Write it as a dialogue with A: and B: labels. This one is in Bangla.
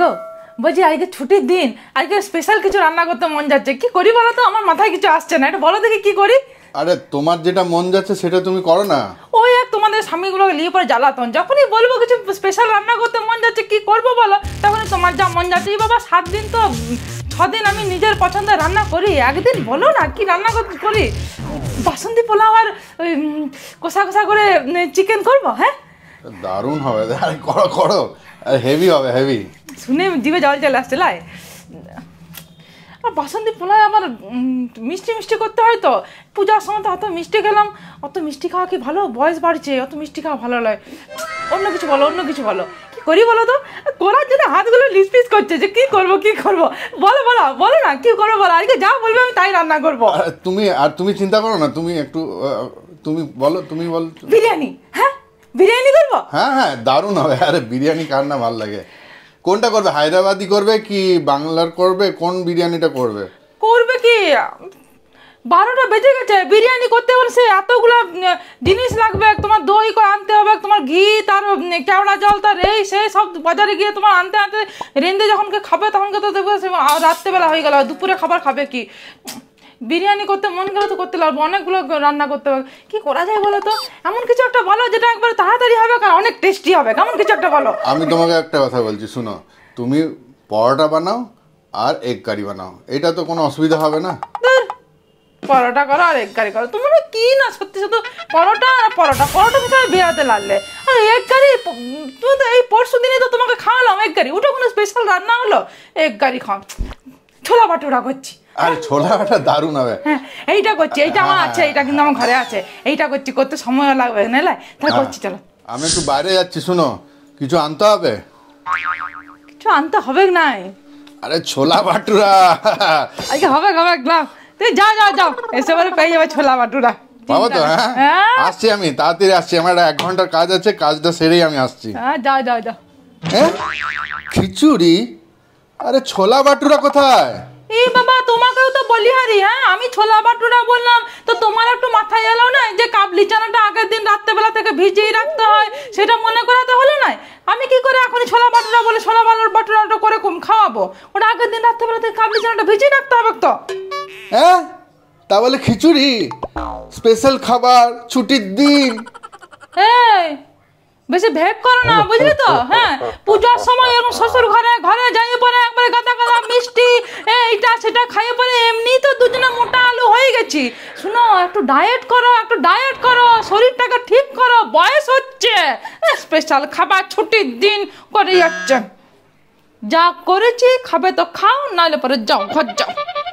A: হ্যাঁ গো বলছি আজকে ছুটির দিন আজকে স্পেশাল কিছু রান্না করতে মন যাচ্ছে কি করি বলো তো আমার মাথায় কিছু আসছে না এটা বলো দেখি কি করি
B: আরে তোমার যেটা মন যাচ্ছে সেটা তুমি করো না
A: ওই এক তোমাদের স্বামীগুলোকে নিয়ে পরে জ্বালাতন যখনই বলবো কিছু স্পেশাল রান্না করতে মন যাচ্ছে কি করবো বলো তখন তোমার যা মন যাচ্ছে বাবা সাত দিন তো ছদিন আমি নিজের পছন্দের রান্না করি একদিন বলো না কি রান্না করি বাসন্তী পোলাও আর ওই কষা কষা করে চিকেন করবো হ্যাঁ
B: দারুণ হবে করো করো হেভি হবে হেভি
A: শুনে জিভে জল চলে আসছে লাই আর বাসন্তী পোলায় আমার মিষ্টি মিষ্টি করতে হয় তো পূজার সময় তো অত মিষ্টি খেলাম অত মিষ্টি খাওয়া কি ভালো বয়স বাড়ছে অত মিষ্টি খাওয়া ভালো লয় অন্য কিছু বলো অন্য কিছু বলো কি করি বলো তো করার জন্য হাতগুলো লিসপিস করছে যে কি করব কি করব বলো বলো বলো না কি করবো বলো আজকে যা বলবে আমি তাই রান্না করব
B: তুমি আর তুমি চিন্তা করো না তুমি একটু তুমি বলো তুমি বল বিরিয়ানি হ্যাঁ বিরিয়ানি করবো হ্যাঁ হ্যাঁ দারুণ হবে আরে বিরিয়ানি কার না ভালো লাগে কোনটা করবে হায়দ্রাবাদি করবে কি বাংলার করবে কোন বিরিয়ানিটা করবে
A: করবে কি বারোটা বেজে গেছে বিরিয়ানি করতে বলছে এতগুলো জিনিস লাগবে তোমার দই করে আনতে হবে তোমার ঘি তার কেওড়া জল তার এই সেই সব বাজারে গিয়ে তোমার আনতে আনতে রেঁধে যখন খাবে তখন তো দেখবে রাত্রেবেলা হয়ে গেল দুপুরে খাবার খাবে কি বিরিয়ানি করতে মন গেলে তো করতে পারবো অনেকগুলো রান্না করতে পারবো কি করা যায় বলো তো এমন কিছু একটা বলো যেটা একবার তাড়াতাড়ি হবে কারণ অনেক টেস্টি হবে কেমন কিছু একটা বলো
B: আমি তোমাকে একটা কথা বলছি শোনো তুমি পরোটা বানাও আর এগ কারি বানাও এটা তো কোনো অসুবিধা হবে না
A: পরোটা করো আর এগ কারি করো তোমরা কি না সত্যি সত্যি পরোটা আর পরোটা পরোটা কোথায় বেড়াতে লাগলে আর এগ কারি তুমি তো এই পরশু দিনে তো তোমাকে খাওয়ালাম এগ কারি ওটা কোনো স্পেশাল রান্না হলো এগ কারি খাও ছোলা বাটুরা করছি
B: আরে ছোলাটা দারুণ হবে
A: হ্যাঁ, এইটা করছি এইটা আমার আছে এইটা কিন্তু আমার ঘরে আছে এইটা করছি করতে সময় লাগবে নালে তা হ্যাঁ, করছি চলো
B: আমি একটু বাইরে যাচ্ছি শুনো কিছু আনতে হবে
A: কিছু আনতে হবে নাই
B: আরে ছোলা ভাটুরা
A: আজকে হবে হবে গ্লাম তুই যা যা যাও বলে পেয়ে যাবে ছোলা ভাটুরা পাবো তো হ্যাঁ? হ্যাঁ আসছি
B: আমি তাড়াতাড়ি আসছি আমার এক ঘন্টার কাজ আছে কাজটা সেরেই আমি আসছি
A: হ্যাঁ যাও যাও যাও
B: খিচুড়ি আরে ছোলা ভাটুরা কোথায়
A: এই বাবা কলিহারি হ্যাঁ আমি ছোলা বাটুরা বললাম তো তোমার একটু মাথায় এলো না যে কাবলি চানাটা আগের দিন রাত্রেবেলা থেকে ভিজিয়ে রাখতে হয় সেটা মনে করাতে হলো না আমি কি করে এখনই ছোলা বাটুরা বলে ছোলা বালুর বাটুরাটা করে কম খাওয়াবো ওটা আগের দিন রাত্রেবেলা থেকে কাবলি চানাটা ভিজিয়ে রাখতে হবে তো
B: হ্যাঁ তা বলে খিচুড়ি স্পেশাল খাবার ছুটির দিন
A: এই বেশি ভেব করো না বুঝলি তো হ্যাঁ পূজার সময় এরকম শ্বশুর ঘরে ঘরে যাই পরে একবারে গাদা গাদা মিষ্টি এইটা সেটা খাইয়ে পরে এমনি তো দুজনে মোটা আলু হয়ে গেছি শুনো একটু ডায়েট করো একটু ডায়েট করো শরীরটাকে ঠিক করো বয়স হচ্ছে স্পেশাল খাবার ছুটির দিন করে যাচ্ছে যা করেছি খাবে তো খাও নাহলে পরে যাও ঘর যাও